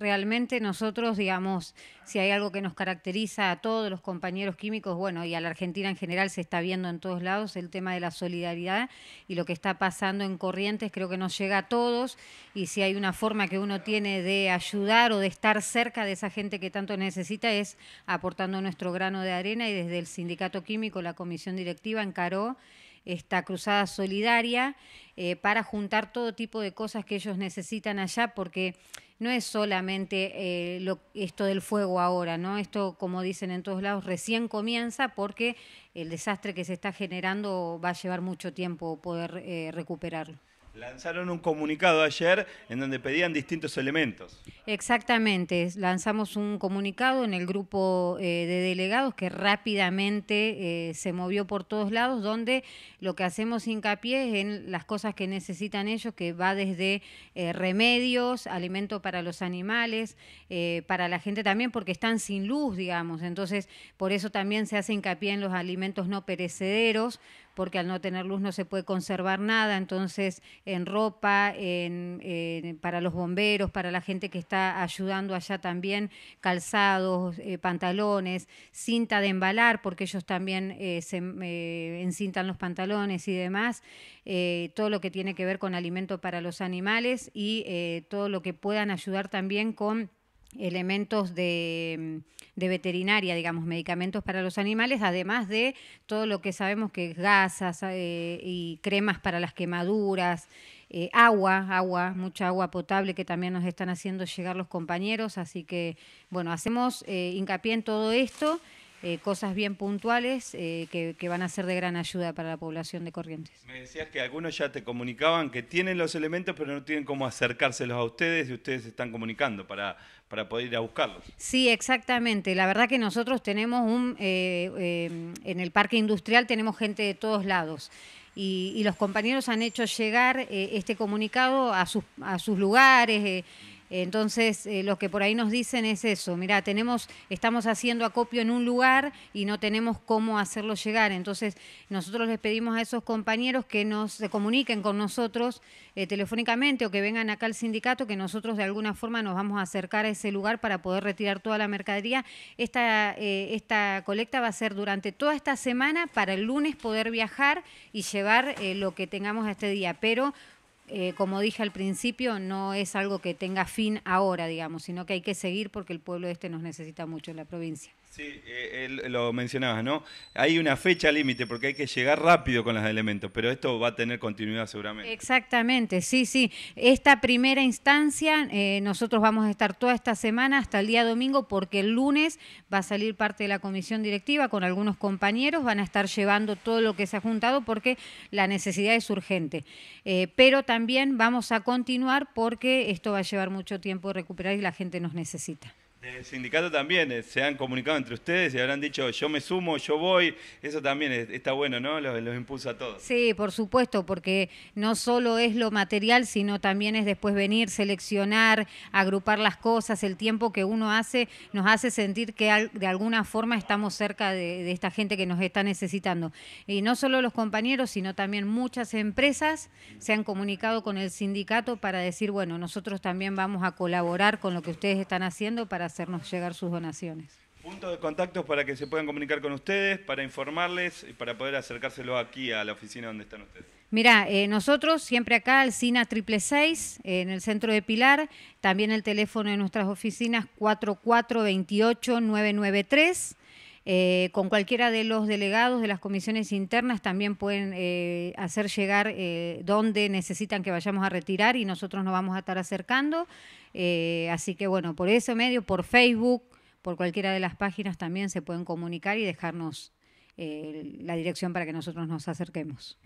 Realmente nosotros, digamos, si hay algo que nos caracteriza a todos los compañeros químicos, bueno, y a la Argentina en general se está viendo en todos lados el tema de la solidaridad y lo que está pasando en Corrientes creo que nos llega a todos y si hay una forma que uno tiene de ayudar o de estar cerca de esa gente que tanto necesita es aportando nuestro grano de arena y desde el Sindicato Químico, la Comisión Directiva encaró esta cruzada solidaria eh, para juntar todo tipo de cosas que ellos necesitan allá, porque no es solamente eh, esto del fuego ahora, ¿no? Esto, como dicen en todos lados, recién comienza porque el desastre que se está generando va a llevar mucho tiempo poder eh, recuperarlo. Lanzaron un comunicado ayer en donde pedían distintos elementos. Exactamente, lanzamos un comunicado en el grupo eh, de delegados que rápidamente eh, se movió por todos lados, donde lo que hacemos hincapié es en las cosas que necesitan ellos, que va desde eh, remedios, alimento para los animales, para la gente también, porque están sin luz, digamos. Entonces, por eso también se hace hincapié en los alimentos no perecederos, porque al no tener luz no se puede conservar nada, entonces en ropa, para los bomberos, para la gente que está ayudando allá también, calzados, eh, pantalones, cinta de embalar, porque ellos también eh, se eh, encintan los pantalones y demás, todo lo que tiene que ver con alimento para los animales y todo lo que puedan ayudar también con elementos de, mm, de, veterinaria, digamos, medicamentos para los animales, además de todo lo que sabemos que es gasas eh, y cremas para las quemaduras, eh, agua, agua, mucha agua potable que también nos están haciendo llegar los compañeros, así que, bueno, hacemos eh, hincapié en todo esto. Eh, cosas bien puntuales eh, que, van a ser de gran ayuda para la población de Corrientes. Me decías que algunos ya te comunicaban que tienen los elementos, pero no tienen cómo acercárselos a ustedes y ustedes están comunicando para, para poder ir a buscarlos. Sí, exactamente. La verdad que nosotros tenemos un, eh, en el parque industrial tenemos gente de todos lados. Y, los compañeros han hecho llegar este comunicado a sus, a sus lugares entonces, eh, lo que por ahí nos dicen es eso, mira, tenemos, estamos haciendo acopio en un lugar y no tenemos cómo hacerlo llegar. Entonces, nosotros les pedimos a esos compañeros que nos se comuniquen con nosotros eh, telefónicamente o que vengan acá al sindicato, que nosotros de alguna forma nos vamos a acercar a ese lugar para poder retirar toda la mercadería. Esta, eh, esta colecta va a ser durante toda esta semana para el lunes poder viajar y llevar lo que tengamos a este día. Pero eh, como dije al principio, no es algo que tenga fin ahora, digamos, sino que hay que seguir porque el pueblo este nos necesita mucho en la provincia. Sí, eh, lo mencionabas, ¿no? Hay una fecha límite porque hay que llegar rápido con los elementos, pero esto va a tener continuidad seguramente. Exactamente, sí, sí. Esta primera instancia, eh, nosotros vamos a estar toda esta semana hasta el día domingo porque el lunes va a salir parte de la comisión directiva con algunos compañeros, van a estar llevando todo lo que se ha juntado porque la necesidad es urgente. Eh, pero también vamos a continuar porque esto va a llevar mucho tiempo de recuperar y la gente nos necesita. El sindicato también eh, se han comunicado entre ustedes y habrán dicho yo me sumo, yo voy. Eso también está bueno, ¿no? Los, impulsa a todos. Sí, por supuesto, porque no solo es lo material, sino también es después venir, seleccionar, agrupar las cosas, el tiempo que uno hace, nos hace sentir que de alguna forma estamos cerca de, de esta gente que nos está necesitando. Y no solo los compañeros, sino también muchas empresas se han comunicado con el sindicato para decir, bueno, nosotros también vamos a colaborar con lo que ustedes están haciendo para hacernos llegar sus donaciones. Puntos de contacto para que se puedan comunicar con ustedes, para informarles y para poder acercárselo aquí a la oficina donde están ustedes. Mira, eh, nosotros siempre acá, al CINA 666, en el centro de Pilar, también el teléfono de nuestras oficinas 4428993. 993 eh, con cualquiera de los delegados de las comisiones internas también pueden eh, hacer llegar donde eh, dónde necesitan que vayamos a retirar y nosotros nos vamos a estar acercando. así que bueno, por ese medio, por Facebook, por cualquiera de las páginas también se pueden comunicar y dejarnos la dirección para que nosotros nos acerquemos.